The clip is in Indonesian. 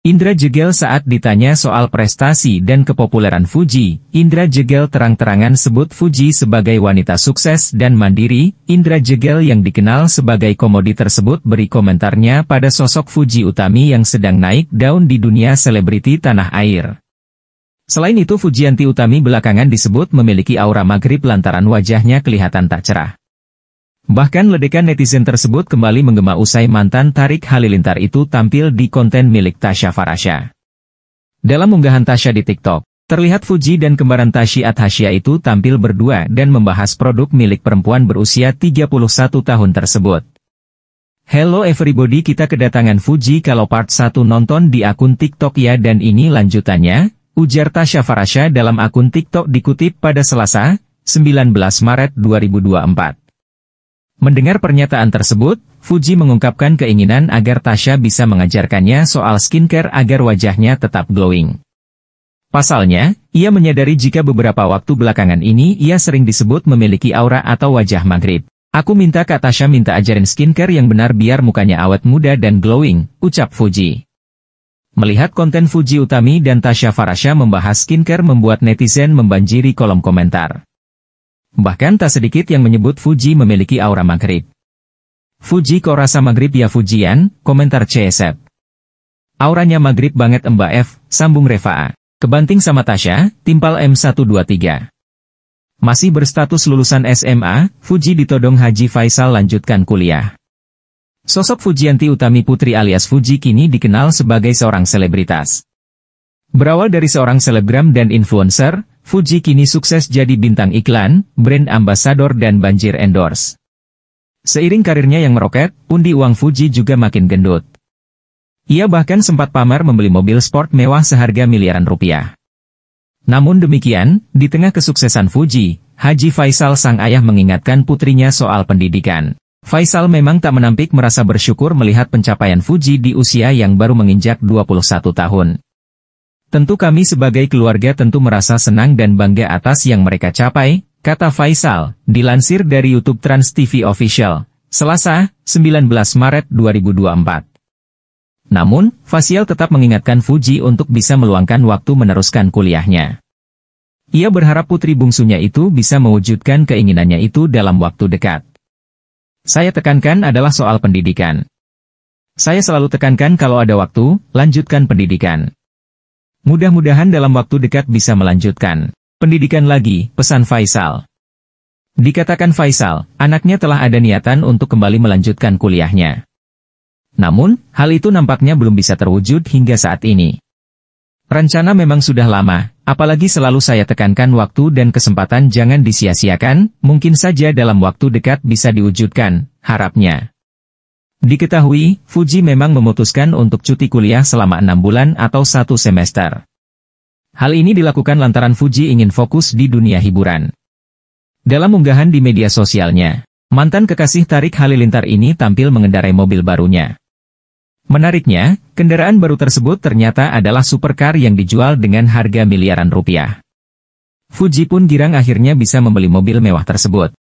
Indra Jegel saat ditanya soal prestasi dan kepopuleran Fuji, Indra Jegel terang-terangan sebut Fuji sebagai wanita sukses dan mandiri, Indra Jegel yang dikenal sebagai komodi tersebut beri komentarnya pada sosok Fuji Utami yang sedang naik daun di dunia selebriti tanah air. Selain itu Fujianti Utami belakangan disebut memiliki aura maghrib lantaran wajahnya kelihatan tak cerah. Bahkan ledekan netizen tersebut kembali menggema usai mantan Tarik Halilintar itu tampil di konten milik Tasha Farasha. Dalam unggahan Tasha di TikTok, terlihat Fuji dan kembaran Tashi Athasya itu tampil berdua dan membahas produk milik perempuan berusia 31 tahun tersebut. Hello everybody kita kedatangan Fuji kalau part 1 nonton di akun TikTok ya dan ini lanjutannya, ujar Tasha Farasha dalam akun TikTok dikutip pada Selasa, 19 Maret 2024. Mendengar pernyataan tersebut, Fuji mengungkapkan keinginan agar Tasha bisa mengajarkannya soal skincare agar wajahnya tetap glowing. Pasalnya, ia menyadari jika beberapa waktu belakangan ini ia sering disebut memiliki aura atau wajah maghrib. Aku minta Kak Tasha minta ajarin skincare yang benar biar mukanya awet muda dan glowing, ucap Fuji. Melihat konten Fuji Utami dan Tasha Farasha membahas skincare membuat netizen membanjiri kolom komentar. Bahkan tak sedikit yang menyebut Fuji memiliki aura maghrib. Fuji rasa maghrib ya Fujian, komentar CSF. Auranya maghrib banget Mbak F, sambung Reva A. Kebanting sama Tasha, timpal M123. Masih berstatus lulusan SMA, Fuji ditodong Haji Faisal lanjutkan kuliah. Sosok Fujianti Utami Putri alias Fuji kini dikenal sebagai seorang selebritas. Berawal dari seorang selebgram dan influencer, Fuji kini sukses jadi bintang iklan, brand ambasador dan banjir endorse. Seiring karirnya yang meroket, undi uang Fuji juga makin gendut. Ia bahkan sempat pamer membeli mobil sport mewah seharga miliaran rupiah. Namun demikian, di tengah kesuksesan Fuji, Haji Faisal sang ayah mengingatkan putrinya soal pendidikan. Faisal memang tak menampik merasa bersyukur melihat pencapaian Fuji di usia yang baru menginjak 21 tahun. Tentu kami sebagai keluarga tentu merasa senang dan bangga atas yang mereka capai, kata Faisal, dilansir dari YouTube Trans TV Official, Selasa, 19 Maret 2024. Namun, Fasial tetap mengingatkan Fuji untuk bisa meluangkan waktu meneruskan kuliahnya. Ia berharap putri bungsunya itu bisa mewujudkan keinginannya itu dalam waktu dekat. Saya tekankan adalah soal pendidikan. Saya selalu tekankan kalau ada waktu, lanjutkan pendidikan. Mudah-mudahan dalam waktu dekat bisa melanjutkan. Pendidikan lagi, pesan Faisal. Dikatakan Faisal, anaknya telah ada niatan untuk kembali melanjutkan kuliahnya. Namun, hal itu nampaknya belum bisa terwujud hingga saat ini. Rencana memang sudah lama, apalagi selalu saya tekankan waktu dan kesempatan jangan disia-siakan, mungkin saja dalam waktu dekat bisa diwujudkan, harapnya. Diketahui, Fuji memang memutuskan untuk cuti kuliah selama enam bulan atau satu semester. Hal ini dilakukan lantaran Fuji ingin fokus di dunia hiburan. Dalam unggahan di media sosialnya, mantan kekasih Tarik Halilintar ini tampil mengendarai mobil barunya. Menariknya, kendaraan baru tersebut ternyata adalah supercar yang dijual dengan harga miliaran rupiah. Fuji pun girang akhirnya bisa membeli mobil mewah tersebut.